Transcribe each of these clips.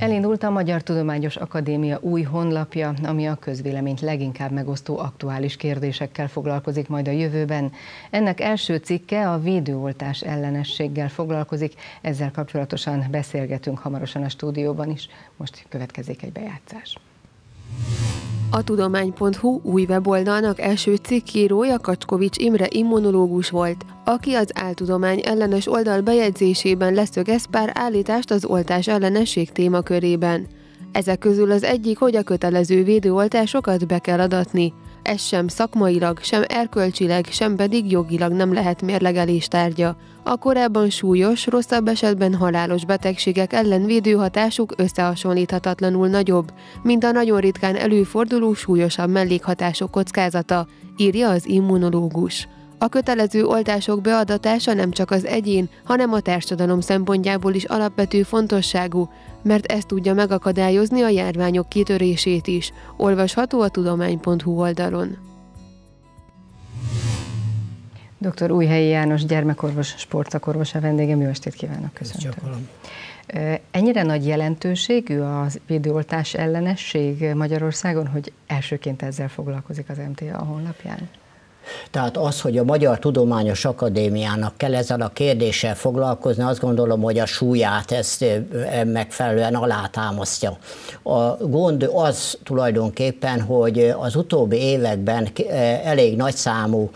Elindult a Magyar Tudományos Akadémia új honlapja, ami a közvéleményt leginkább megosztó aktuális kérdésekkel foglalkozik majd a jövőben. Ennek első cikke a védőoltás ellenességgel foglalkozik, ezzel kapcsolatosan beszélgetünk hamarosan a stúdióban is. Most következik egy bejátszás. A tudomány.hu új weboldalnak első cikkírója Kacskovics Imre immunológus volt, aki az áltudomány ellenes oldal bejegyzésében leszögez pár állítást az oltás ellenesség témakörében. Ezek közül az egyik, hogy a kötelező védőoltásokat be kell adatni. Ez sem szakmailag, sem erkölcsileg, sem pedig jogilag nem lehet mérlegelés tárgya. A korábban súlyos, rosszabb esetben halálos betegségek ellen védőhatásuk összehasonlíthatatlanul nagyobb, mint a nagyon ritkán előforduló súlyosabb mellékhatások kockázata, írja az immunológus. A kötelező oltások beadatása nem csak az egyén, hanem a társadalom szempontjából is alapvető fontosságú, mert ez tudja megakadályozni a járványok kitörését is. Olvasható a tudomány.hu oldalon. Dr. Újhelyi János, gyermekorvos, sportszakorvos a vendégem. Jó estét kívánok, köszöntöm. Ennyire nagy jelentőségű a védőoltás ellenesség Magyarországon, hogy elsőként ezzel foglalkozik az MTA honlapján? Tehát az, hogy a Magyar Tudományos Akadémiának kell ezzel a kérdéssel foglalkozni, azt gondolom, hogy a súlyát ezt megfelelően alátámasztja. A gond az tulajdonképpen, hogy az utóbbi években elég nagyszámú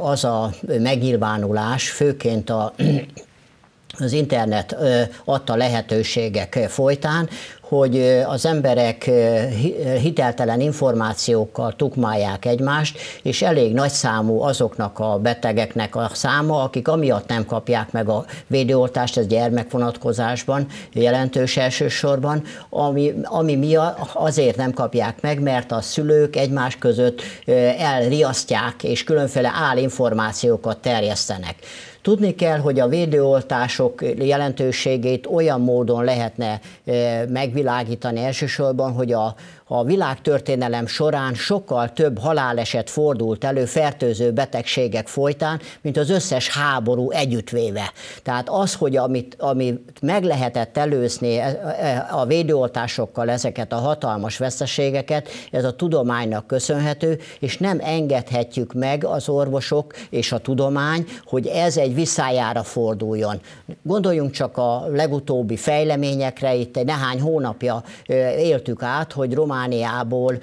az a megnyilvánulás, főként a az internet adta lehetőségek folytán, hogy eh, az emberek eh, eh, hiteltelen információkkal tukmálják egymást, és elég nagy számú azoknak a betegeknek a száma, akik amiatt nem kapják meg a védőoltást, ez gyermek vonatkozásban jelentős elsősorban, ami, ami miatt azért nem kapják meg, mert a szülők egymás között elriasztják, és különféle állinformációkat terjesztenek. Tudni kell, hogy a védőoltások jelentőségét olyan módon lehetne eh, megvilágítani elsősorban, hogy a, a világtörténelem során sokkal több haláleset fordult elő fertőző betegségek folytán, mint az összes háború együttvéve. Tehát az, hogy amit, amit meg lehetett előzni e, e, a védőoltásokkal ezeket a hatalmas veszteségeket, ez a tudománynak köszönhető, és nem engedhetjük meg az orvosok és a tudomány, hogy ez egy visszájára forduljon. Gondoljunk csak a legutóbbi fejleményekre, itt egy néhány hónapja éltük át, hogy Román Romániából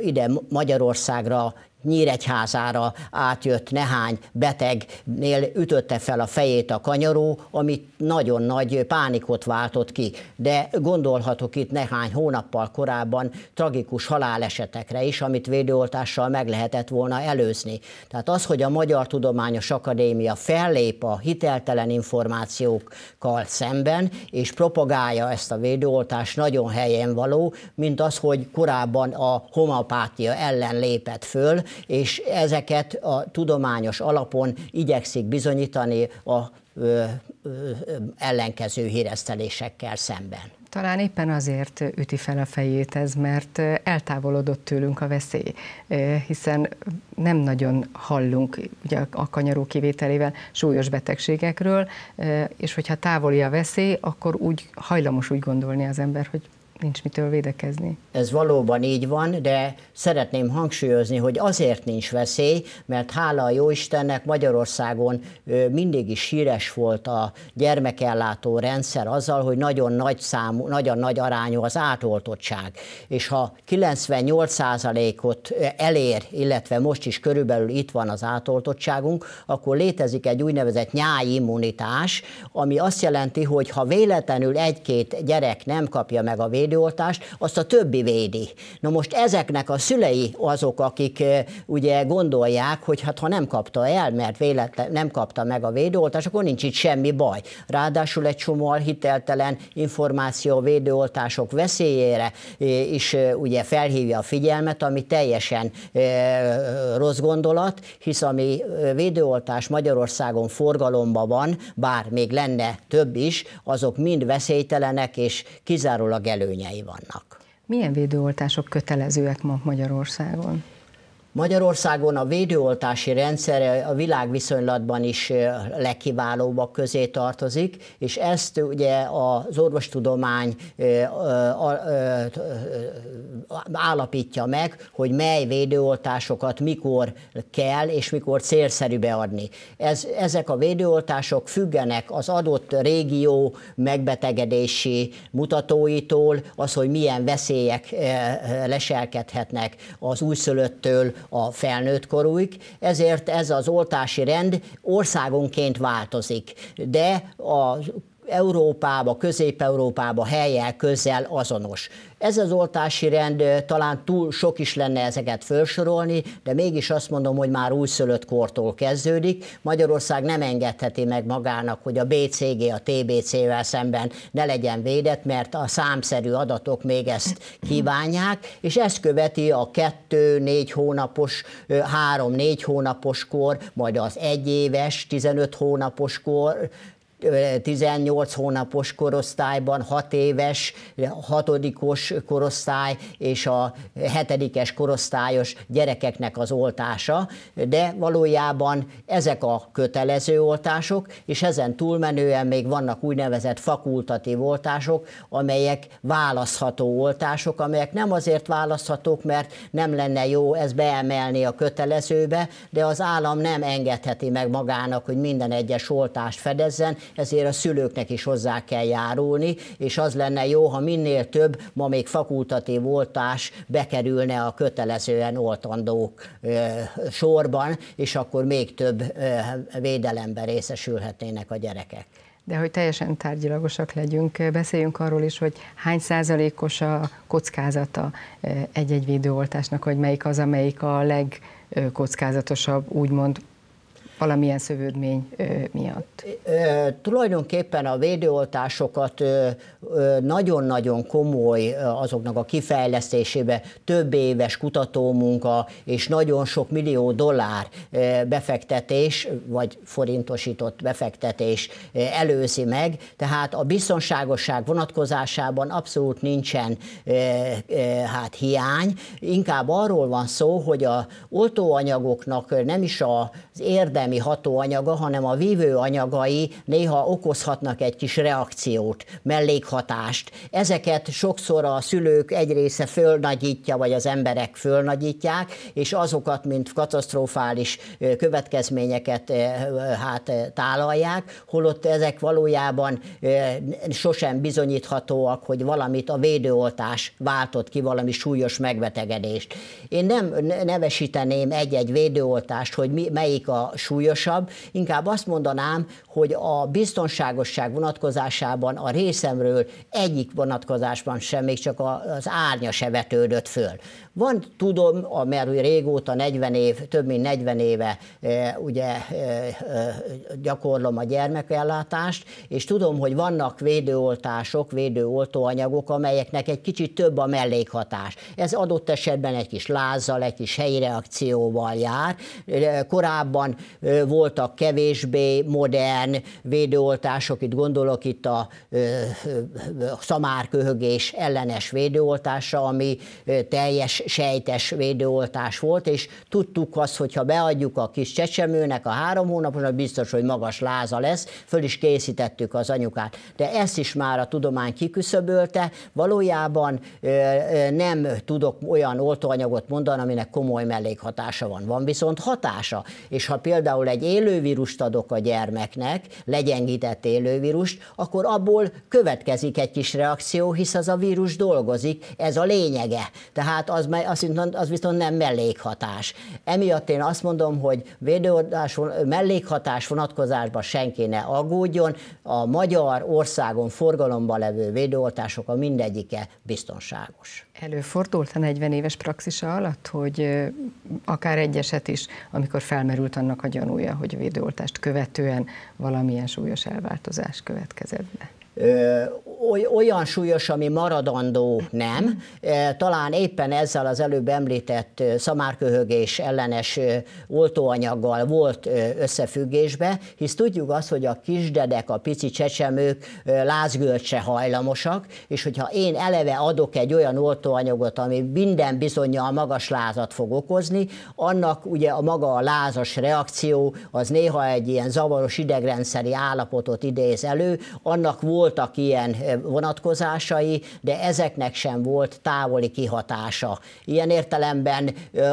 ide Magyarországra Nyíregyházára átjött nehány betegnél ütötte fel a fejét a kanyaró, amit nagyon nagy pánikot váltott ki. De gondolhatok itt nehány hónappal korábban tragikus halálesetekre is, amit védőoltással meg lehetett volna előzni. Tehát az, hogy a Magyar Tudományos Akadémia fellép a hiteltelen információkkal szemben, és propagálja ezt a védőoltást, nagyon helyen való, mint az, hogy korábban a homopátia ellen lépett föl, és ezeket a tudományos alapon igyekszik bizonyítani a ö, ö, ellenkező híresztelésekkel szemben. Talán éppen azért üti fel a fejét ez, mert eltávolodott tőlünk a veszély, hiszen nem nagyon hallunk ugye a kanyaró kivételével súlyos betegségekről, és hogyha távoli a veszély, akkor úgy hajlamos úgy gondolni az ember, hogy nincs mitől védekezni. Ez valóban így van, de szeretném hangsúlyozni, hogy azért nincs veszély, mert hála a Jóistennek Magyarországon mindig is híres volt a gyermekellátó rendszer azzal, hogy nagyon nagy, számú, nagyon nagy arányú az átoltottság. És ha 98%-ot elér, illetve most is körülbelül itt van az átoltottságunk, akkor létezik egy úgynevezett nyájimmunitás, ami azt jelenti, hogy ha véletlenül egy-két gyerek nem kapja meg a vé védőoltást, azt a többi védi. Na most ezeknek a szülei azok, akik ugye gondolják, hogy hát ha nem kapta el, mert véletlen nem kapta meg a védőoltást, akkor nincs itt semmi baj. Ráadásul egy csomó hiteltelen információ a védőoltások veszélyére is ugye felhívja a figyelmet, ami teljesen rossz gondolat, hisz ami védőoltás Magyarországon forgalomban van, bár még lenne több is, azok mind veszélytelenek és kizárólag előny előnyei vannak. Milyen védőoltások kötelezőek ma Magyarországon? Magyarországon a védőoltási rendszer a világviszonylatban is legkiválóbbak közé tartozik, és ezt ugye az orvostudomány állapítja meg, hogy mely védőoltásokat mikor kell és mikor célszerű beadni. Ez, ezek a védőoltások függenek az adott régió megbetegedési mutatóitól, az, hogy milyen veszélyek leselkedhetnek az újszülöttől a felnőtt korúig, ezért ez az oltási rend országonként változik, de a Európába, Közép-Európába helyel közel azonos. Ez az oltási rend talán túl sok is lenne ezeket felsorolni, de mégis azt mondom, hogy már újszülött kortól kezdődik. Magyarország nem engedheti meg magának, hogy a BCG a TBC-vel szemben ne legyen védett, mert a számszerű adatok még ezt kívánják, és ezt követi a kettő-négy hónapos, három-négy hónapos kor, majd az egy éves, 15 hónapos kor, 18 hónapos korosztályban, 6 éves, 6 korosztály és a 7 korosztályos gyerekeknek az oltása, de valójában ezek a kötelező oltások, és ezen túlmenően még vannak úgynevezett fakultatív oltások, amelyek választható oltások, amelyek nem azért választhatók, mert nem lenne jó ez beemelni a kötelezőbe, de az állam nem engedheti meg magának, hogy minden egyes oltást fedezzen, ezért a szülőknek is hozzá kell járulni, és az lenne jó, ha minél több, ma még fakultatív oltás bekerülne a kötelezően oltandók sorban, és akkor még több védelemben részesülhetnének a gyerekek. De hogy teljesen tárgyilagosak legyünk, beszéljünk arról is, hogy hány százalékos a kockázata egy-egy védőoltásnak, hogy melyik az, amelyik a legkockázatosabb, úgymond valamilyen szövődmény miatt? Tulajdonképpen a védőoltásokat nagyon-nagyon komoly azoknak a kifejlesztésébe több éves kutatómunka és nagyon sok millió dollár befektetés, vagy forintosított befektetés előzi meg, tehát a biztonságosság vonatkozásában abszolút nincsen hát hiány, inkább arról van szó, hogy a oltóanyagoknak nem is az érdem védelmi hatóanyaga, hanem a vívő anyagai néha okozhatnak egy kis reakciót, mellékhatást. Ezeket sokszor a szülők egy része fölnagyítja, vagy az emberek fölnagyítják, és azokat, mint katasztrofális következményeket hát tálalják, holott ezek valójában sosem bizonyíthatóak, hogy valamit a védőoltás váltott ki, valami súlyos megbetegedést. Én nem nevesíteném egy-egy védőoltást, hogy mi, melyik a súlyos súlyosabb. Inkább azt mondanám, hogy a biztonságosság vonatkozásában a részemről egyik vonatkozásban sem, még csak az árnya se vetődött föl. Van, tudom, mert régóta, 40 év, több mint 40 éve e, ugye e, e, gyakorlom a gyermekellátást, és tudom, hogy vannak védőoltások, védőoltóanyagok, amelyeknek egy kicsit több a mellékhatás. Ez adott esetben egy kis lázzal, egy kis helyi reakcióval jár. Korábban voltak kevésbé modern védőoltások, itt gondolok itt a szamárköhögés ellenes védőoltása, ami teljes sejtes védőoltás volt, és tudtuk azt, hogyha beadjuk a kis csecsemőnek a három hónaposnak, biztos, hogy magas láza lesz, föl is készítettük az anyukát. De ezt is már a tudomány kiküszöbölte, valójában nem tudok olyan oltóanyagot mondani, aminek komoly mellékhatása van. Van viszont hatása, és ha például például egy élővírust adok a gyermeknek, legyengített élővírust, akkor abból következik egy kis reakció, hisz az a vírus dolgozik, ez a lényege. Tehát az, az, az viszont nem mellékhatás. Emiatt én azt mondom, hogy védőadás mellékhatás vonatkozásban senki ne aggódjon, a magyar országon forgalomban levő védőoltások a mindegyike biztonságos. Előfordult a 40 éves praxisa alatt, hogy akár egy eset is, amikor felmerült annak a gyanúja, hogy a védőoltást követően valamilyen súlyos elváltozás következett be? olyan súlyos, ami maradandó nem. E, talán éppen ezzel az előbb említett szamárköhögés ellenes oltóanyaggal volt összefüggésbe, hisz tudjuk azt, hogy a kisdedek, a pici csecsemők lázgörcse hajlamosak, és hogyha én eleve adok egy olyan oltóanyagot, ami minden bizonyal magas lázat fog okozni, annak ugye a maga a lázas reakció az néha egy ilyen zavaros idegrendszeri állapotot idéz elő, annak voltak ilyen vonatkozásai, de ezeknek sem volt távoli kihatása. Ilyen értelemben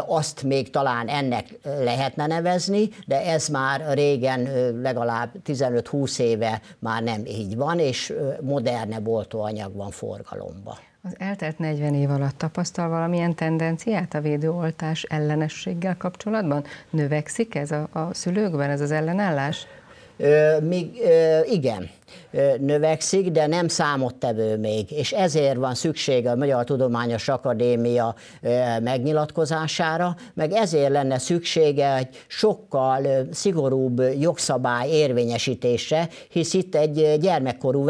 azt még talán ennek lehetne nevezni, de ez már régen legalább 15-20 éve már nem így van, és modernebb oltóanyag van forgalomba. Az eltelt 40 év alatt tapasztal valamilyen tendenciát a védőoltás ellenességgel kapcsolatban? Növekszik ez a, a szülőkben, ez az ellenállás? Ö, még, ö, igen, növekszik, de nem számottevő még, és ezért van szüksége a Magyar Tudományos Akadémia megnyilatkozására, meg ezért lenne szüksége egy sokkal szigorúbb jogszabály érvényesítése, hisz itt egy gyermekkorú,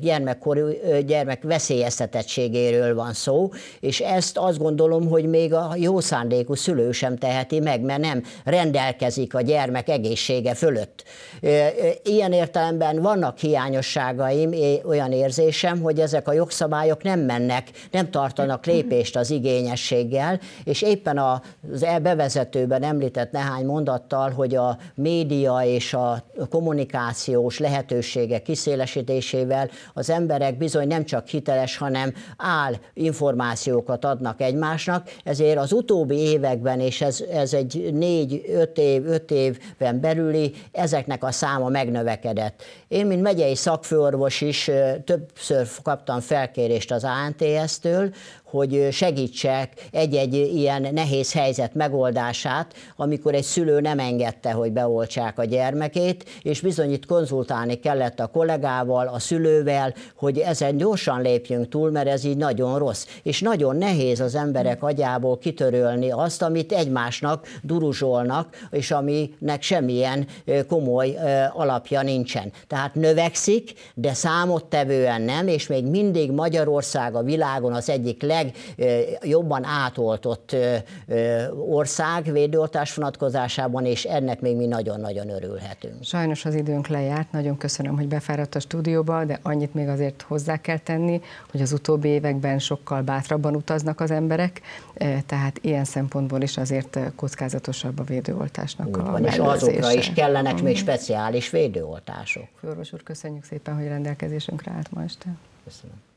gyermekkorú gyermek veszélyeztetettségéről van szó, és ezt azt gondolom, hogy még a jó szándékú szülő sem teheti meg, mert nem rendelkezik a gyermek egészsége fölött. Ilyen értelemben vannak hiányok, hiányosságaim, olyan érzésem, hogy ezek a jogszabályok nem mennek, nem tartanak lépést az igényességgel, és éppen az elbevezetőben említett néhány mondattal, hogy a média és a kommunikációs lehetőségek kiszélesítésével az emberek bizony nem csak hiteles, hanem áll információkat adnak egymásnak, ezért az utóbbi években, és ez, ez egy négy, öt év, öt évben belüli, ezeknek a száma megnövekedett. Én, mint megyei megyei szakfőorvos is többször kaptam felkérést az ANTS-től, hogy segítsek egy-egy ilyen nehéz helyzet megoldását, amikor egy szülő nem engedte, hogy beoltsák a gyermekét, és bizony itt konzultálni kellett a kollégával, a szülővel, hogy ezen gyorsan lépjünk túl, mert ez így nagyon rossz. És nagyon nehéz az emberek agyából kitörölni azt, amit egymásnak duruzsolnak, és aminek semmilyen komoly alapja nincsen. Tehát növekszik, de számottevően nem, és még mindig Magyarország a világon az egyik leg legjobban átoltott ország védőoltás vonatkozásában, és ennek még mi nagyon-nagyon örülhetünk. Sajnos az időnk lejárt, nagyon köszönöm, hogy befáradt a stúdióba, de annyit még azért hozzá kell tenni, hogy az utóbbi években sokkal bátrabban utaznak az emberek, tehát ilyen szempontból is azért kockázatosabb a védőoltásnak Úgy a van, és azokra is kellenek még speciális védőoltások. Főorvos úr, köszönjük szépen, hogy rendelkezésünkre állt ma este. Köszönöm.